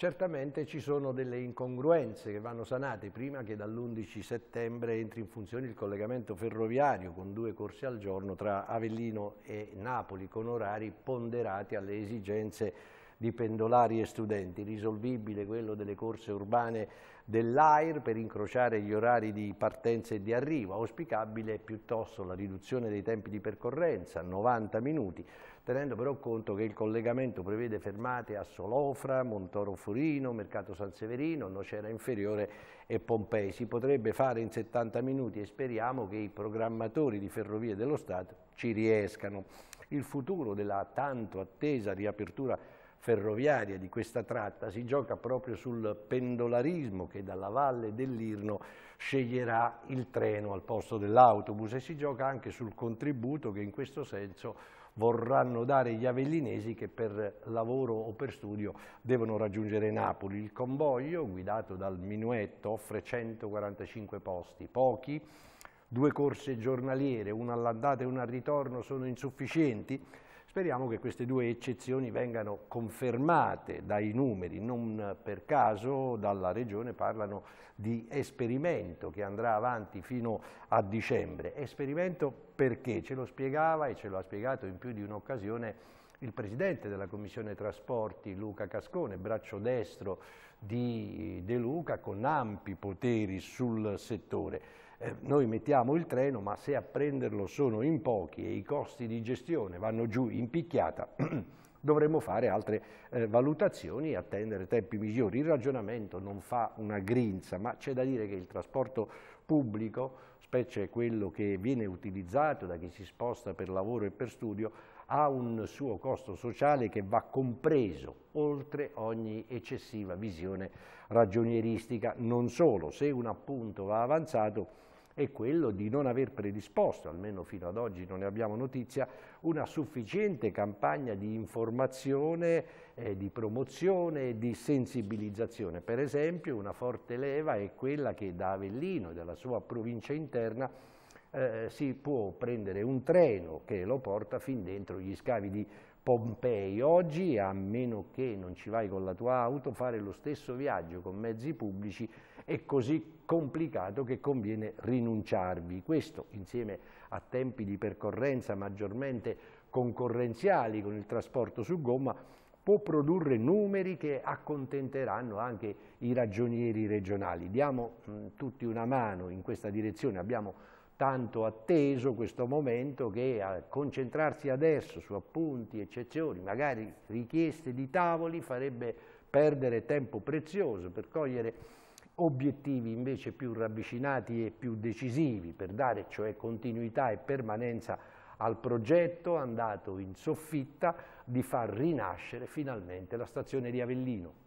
Certamente ci sono delle incongruenze che vanno sanate prima che dall'11 settembre entri in funzione il collegamento ferroviario con due corsi al giorno tra Avellino e Napoli con orari ponderati alle esigenze di pendolari e studenti, risolvibile quello delle corse urbane dell'AIR per incrociare gli orari di partenza e di arrivo, auspicabile piuttosto la riduzione dei tempi di percorrenza a 90 minuti, tenendo però conto che il collegamento prevede fermate a Solofra, Montoro Furino, Mercato San Severino, Nocera Inferiore e Pompei. Si potrebbe fare in 70 minuti e speriamo che i programmatori di Ferrovie dello Stato ci riescano. Il futuro della tanto attesa riapertura ferroviaria di questa tratta si gioca proprio sul pendolarismo che dalla valle dell'Irno sceglierà il treno al posto dell'autobus e si gioca anche sul contributo che in questo senso vorranno dare gli avellinesi che per lavoro o per studio devono raggiungere Napoli. Il convoglio, guidato dal Minuetto, offre 145 posti, pochi, due corse giornaliere, una all'andata e una al ritorno sono insufficienti, Speriamo che queste due eccezioni vengano confermate dai numeri, non per caso dalla Regione parlano di esperimento che andrà avanti fino a dicembre. Esperimento perché? Ce lo spiegava e ce lo ha spiegato in più di un'occasione il presidente della Commissione Trasporti Luca Cascone, braccio destro di De Luca con ampi poteri sul settore. Eh, noi mettiamo il treno ma se a prenderlo sono in pochi e i costi di gestione vanno giù in picchiata dovremmo fare altre eh, valutazioni e attendere tempi migliori. Il ragionamento non fa una grinza ma c'è da dire che il trasporto pubblico, specie quello che viene utilizzato da chi si sposta per lavoro e per studio, ha un suo costo sociale che va compreso oltre ogni eccessiva visione ragionieristica. Non solo, se un appunto va avanzato è quello di non aver predisposto, almeno fino ad oggi non ne abbiamo notizia, una sufficiente campagna di informazione, eh, di promozione e di sensibilizzazione. Per esempio una forte leva è quella che da Avellino e dalla sua provincia interna eh, si può prendere un treno che lo porta fin dentro gli scavi di Pompei. Oggi, a meno che non ci vai con la tua auto, fare lo stesso viaggio con mezzi pubblici è così complicato che conviene rinunciarvi. Questo, insieme a tempi di percorrenza maggiormente concorrenziali con il trasporto su gomma, può produrre numeri che accontenteranno anche i ragionieri regionali. Diamo mh, mm, tutti una mano in questa direzione. Abbiamo tanto atteso questo momento che a concentrarsi adesso su appunti, eccezioni, magari richieste di tavoli farebbe perdere tempo prezioso per cogliere obiettivi invece più ravvicinati e più decisivi, per dare cioè continuità e permanenza al progetto andato in soffitta di far rinascere finalmente la stazione di Avellino.